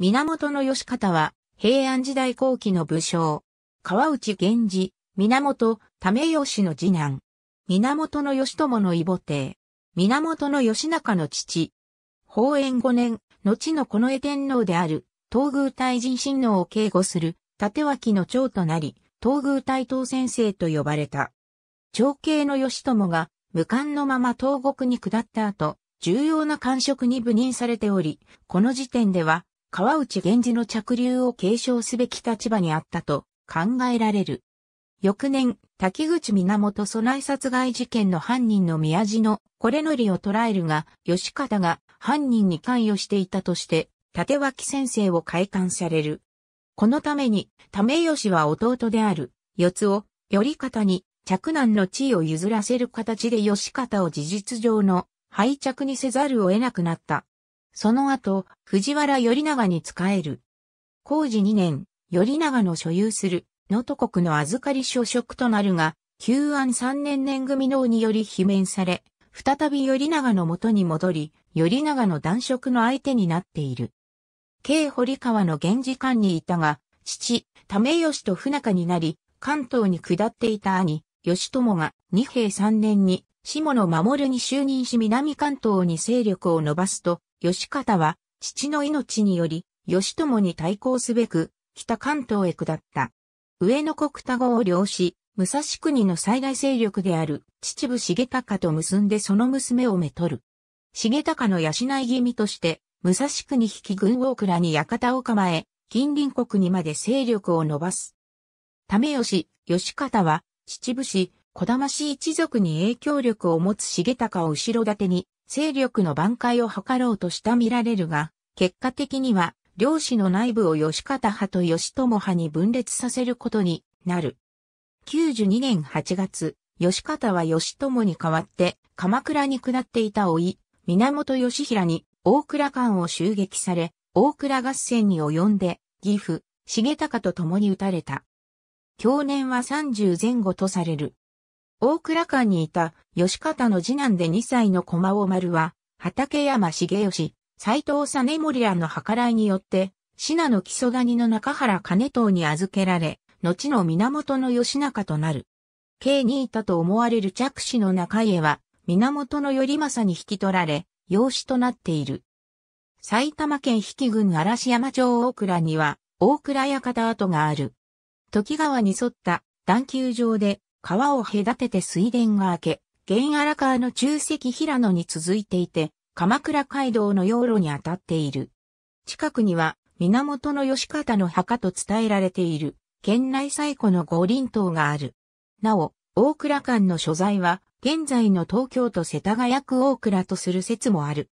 源義方は、平安時代後期の武将。川内源氏、源、為義の次男。源義朝の異母弟。源義仲の父。宝延五年、後の近衛天皇である、東宮大神親王を警護する、立脇の長となり、東宮大東先生と呼ばれた。長兄の義朝が、無冠のまま東国に下った後、重要な官職に赴任されており、この時点では、川内源氏の着流を継承すべき立場にあったと考えられる。翌年、滝口源備え殺害事件の犯人の宮地のこれのりを捉えるが、吉方が犯人に関与していたとして、立脇先生を開館される。このために、為義は弟である、四つを、より方に、嫡男の地位を譲らせる形で吉方を事実上の、廃着にせざるを得なくなった。その後、藤原頼長に仕える。工事2年、頼長の所有する、能登国の預かり所職となるが、旧安3年年組能により罷免され、再び頼長の元に戻り、頼長の男食の相手になっている。慶堀川の源氏官にいたが、父、為義と不仲になり、関東に下っていた兄、義友が二平三年に、下野守に就任し南関東に勢力を伸ばすと、義方は、父の命により、義朝に対抗すべく、北関東へ下った。上野国田号を領し、武蔵国の最大勢力である秩父重隆と結んでその娘をめとる。重隆の養い気味として、武蔵国引き軍大倉に館を構え、近隣国にまで勢力を伸ばす。ため吉、義方は、秩父氏、小玉氏一族に影響力を持つ重隆を後ろ盾に、勢力の挽回を図ろうとした見られるが、結果的には、両氏の内部を吉方派と吉友派に分裂させることになる。92年8月、吉方は吉友に代わって、鎌倉に下っていた老い、源義平に大倉間を襲撃され、大倉合戦に及んで、岐阜、重隆と共に撃たれた。享年は30前後とされる。大倉間にいた吉方の次男で2歳の駒尾丸は、畠山重義、斎藤実森らの計らいによって、信濃木曽谷の中原兼藤に預けられ、後の源義仲となる。慶にいたと思われる着手の中家は、源頼政に引き取られ、養子となっている。埼玉県比企郡嵐山町大倉には、大倉館跡がある。時川に沿った段丘場で、川を隔てて水田が明け、現荒川の中石平野に続いていて、鎌倉街道の養路に当たっている。近くには、源義方の墓と伝えられている、県内最古の五輪塔がある。なお、大倉間の所在は、現在の東京都世田谷区大倉とする説もある。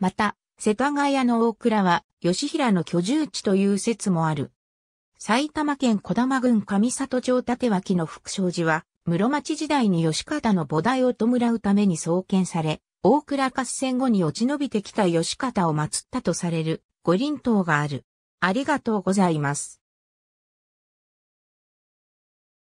また、世田谷の大倉は、吉平の居住地という説もある。埼玉県小玉郡上里町立脇の福祥寺は、室町時代に吉方の菩提を弔うために創建され、大倉合戦後に落ち延びてきた吉方を祀ったとされる五輪塔がある。ありがとうございます。